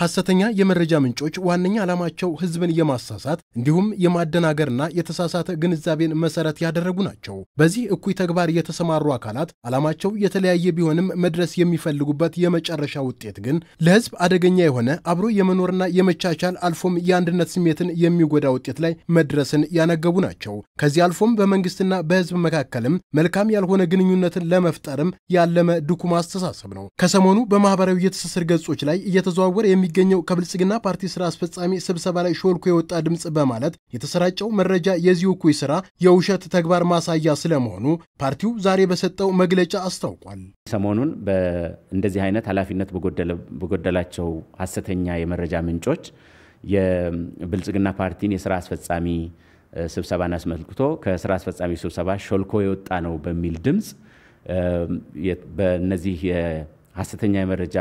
ሐሰተኛ የመረጃ ምንጮች ዋነኛ ዓላማቸው ህዝብን የማሳሳት እንዲሁም የማደናገርና የተሳሳተ ግንዛቤን መሰረት ያደረጉ ናቸው። በዚህ እኩይ ተግባር የተሰማሩ አካላት ዓላማቸው የተለያየ ቢሆንም መድረስ የሚፈልጉበት የመጨረሻ ውጤት ግን ለህዝብ አደገኛ የሆነ አብሮ የመኖርና የመቻቻል አልፎም የአንድነት ስሜትን የሚጎዳ ውጤት ላይ መድረስን ያነገቡ ናቸው። ከዚህ አልፎም በመንግስትና በህዝብ መካከልም መልካም ያልሆነ ግንኙነትን ለመፍጠርም ያለመ ድኩማ አስተሳሰብ ነው። ከሰሞኑ በማህበራዊ የትስስር ገጾች ላይ እየተዘዋወረ የሚ በሚገኘው ከብልጽግና ፓርቲ ስራ አስፈጻሚ ስብሰባ ላይ ሾልኮ የወጣ ድምፅ በማለት የተሰራጨው መረጃ የዚሁ እኩይ ስራ የውሸት ተግባር ማሳያ ስለመሆኑ ፓርቲው ዛሬ በሰጠው መግለጫ አስታውቋል። ሰሞኑን እንደዚህ አይነት ኃላፊነት በጎደላቸው ሀሰተኛ የመረጃ ምንጮች የብልጽግና ፓርቲን የስራ አስፈጻሚ ስብሰባን አስመልክቶ ከስራ አስፈጻሚ ስብሰባ ሾልኮ የወጣ ነው በሚል ድምፅ በእነዚህ የሀሰተኛ የመረጃ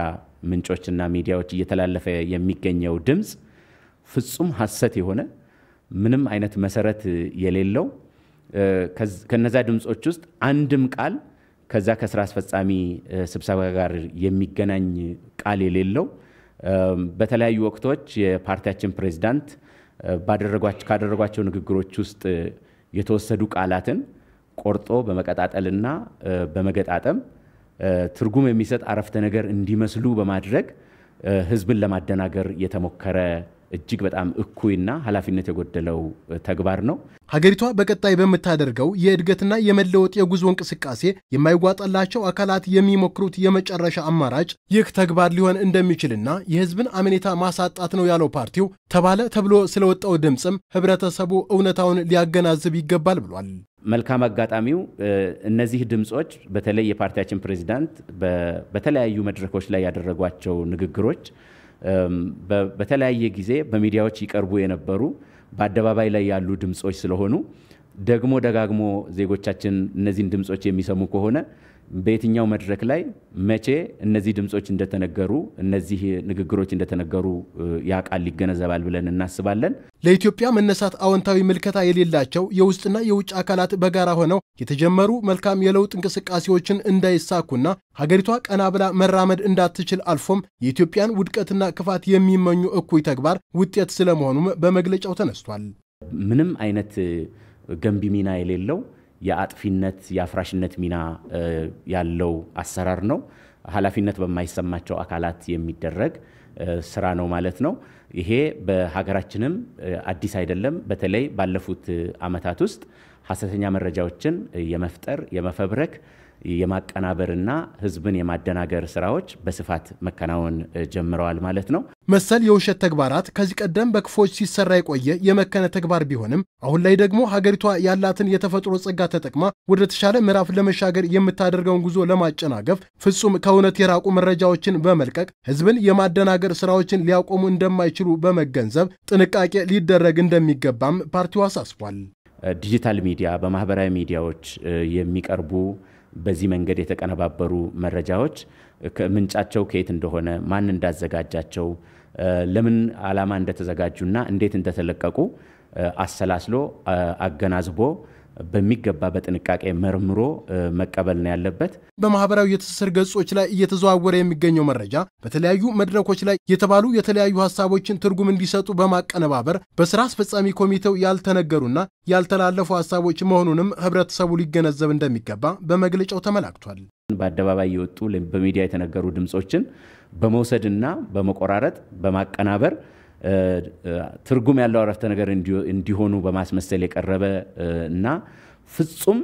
ምንጮችና ሚዲያዎች እየተላለፈ የሚገኘው ድምፅ ፍጹም ሐሰት የሆነ ምንም አይነት መሰረት የሌለው ከነዛ ድምፆች ውስጥ አንድም ቃል ከዛ ከስራ አስፈጻሚ ስብሰባ ጋር የሚገናኝ ቃል የሌለው በተለያዩ ወቅቶች የፓርቲያችን ፕሬዚዳንት ካደረጓቸው ንግግሮች ውስጥ የተወሰዱ ቃላትን ቆርጦ በመቀጣጠልና በመገጣጠም ትርጉም የሚሰጥ አረፍተ ነገር እንዲመስሉ በማድረግ ህዝብን ለማደናገር የተሞከረ እጅግ በጣም እኩይና ኃላፊነት የጎደለው ተግባር ነው። ሀገሪቷ በቀጣይ በምታደርገው የእድገትና የመለወጥ የጉዞ እንቅስቃሴ የማይጓጠላቸው አካላት የሚሞክሩት የመጨረሻ አማራጭ ይህ ተግባር ሊሆን እንደሚችልና የህዝብን አመኔታ ማሳጣት ነው ያለው ፓርቲው ተባለ ተብሎ ስለወጣው ድምፅም ህብረተሰቡ እውነታውን ሊያገናዝብ ይገባል ብሏል። መልካም አጋጣሚው እነዚህ ድምፆች በተለይ የፓርቲያችን ፕሬዚዳንት በተለያዩ መድረኮች ላይ ያደረጓቸው ንግግሮች በተለያየ ጊዜ በሚዲያዎች ይቀርቡ የነበሩ በአደባባይ ላይ ያሉ ድምፆች ስለሆኑ ደግሞ ደጋግሞ ዜጎቻችን እነዚህን ድምፆች የሚሰሙ ከሆነ በየትኛው መድረክ ላይ መቼ እነዚህ ድምፆች እንደተነገሩ እነዚህ ንግግሮች እንደተነገሩ ያውቃል፣ ይገነዘባል ብለን እናስባለን። ለኢትዮጵያ መነሳት አዎንታዊ ምልከታ የሌላቸው የውስጥና የውጭ አካላት በጋራ ሆነው የተጀመሩ መልካም የለውጥ እንቅስቃሴዎችን እንዳይሳኩና ሀገሪቷ ቀና ብላ መራመድ እንዳትችል አልፎም የኢትዮጵያን ውድቀትና ክፋት የሚመኙ እኩይ ተግባር ውጤት ስለመሆኑም በመግለጫው ተነስቷል። ምንም አይነት ገንቢ ሚና የሌለው የአጥፊነት የአፍራሽነት ሚና ያለው አሰራር ነው። ኃላፊነት በማይሰማቸው አካላት የሚደረግ ስራ ነው ማለት ነው። ይሄ በሀገራችንም አዲስ አይደለም። በተለይ ባለፉት ዓመታት ውስጥ ሀሰተኛ መረጃዎችን የመፍጠር የመፈብረክ የማቀናበርና ህዝብን የማደናገር ስራዎች በስፋት መከናወን ጀምረዋል ማለት ነው። መሰል የውሸት ተግባራት ከዚህ ቀደም በክፎች ሲሰራ የቆየ የመከነ ተግባር ቢሆንም አሁን ላይ ደግሞ ሀገሪቷ ያላትን የተፈጥሮ ጸጋ ተጠቅማ ወደ ተሻለ ምዕራፍ ለመሻገር የምታደርገውን ጉዞ ለማጨናገፍ ፍጹም ከእውነት የራቁ መረጃዎችን በመልቀቅ ህዝብን የማደናገር ስራዎችን ሊያቆሙ እንደማይችሉ በመገንዘብ ጥንቃቄ ሊደረግ እንደሚገባም ፓርቲው አሳስቧል። ዲጂታል ሚዲያ በማህበራዊ ሚዲያዎች የሚቀርቡ በዚህ መንገድ የተቀነባበሩ መረጃዎች ምንጫቸው ከየት እንደሆነ፣ ማን እንዳዘጋጃቸው፣ ለምን ዓላማ እንደተዘጋጁና እንዴት እንደተለቀቁ አሰላስሎ አገናዝቦ በሚገባ በጥንቃቄ መርምሮ መቀበል ነው ያለበት። በማህበራዊ የትስስር ገጾች ላይ እየተዘዋወረ የሚገኘው መረጃ በተለያዩ መድረኮች ላይ የተባሉ የተለያዩ ሀሳቦችን ትርጉም እንዲሰጡ በማቀነባበር በስራ አስፈጻሚ ኮሚቴው ያልተነገሩና ያልተላለፉ ሀሳቦች መሆኑንም ህብረተሰቡ ሊገነዘብ እንደሚገባ በመግለጫው ተመላክቷል። በአደባባይ የወጡ በሚዲያ የተነገሩ ድምፆችን በመውሰድና በመቆራረጥ በማቀናበር ትርጉም ያለው አረፍተ ነገር እንዲሆኑ በማስመሰል የቀረበ እና ፍጹም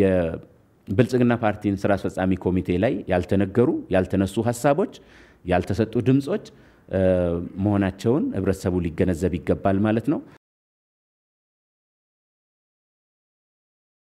የብልጽግና ፓርቲን ስራ አስፈጻሚ ኮሚቴ ላይ ያልተነገሩ ያልተነሱ ሀሳቦች ያልተሰጡ ድምፆች መሆናቸውን ህብረተሰቡ ሊገነዘብ ይገባል ማለት ነው።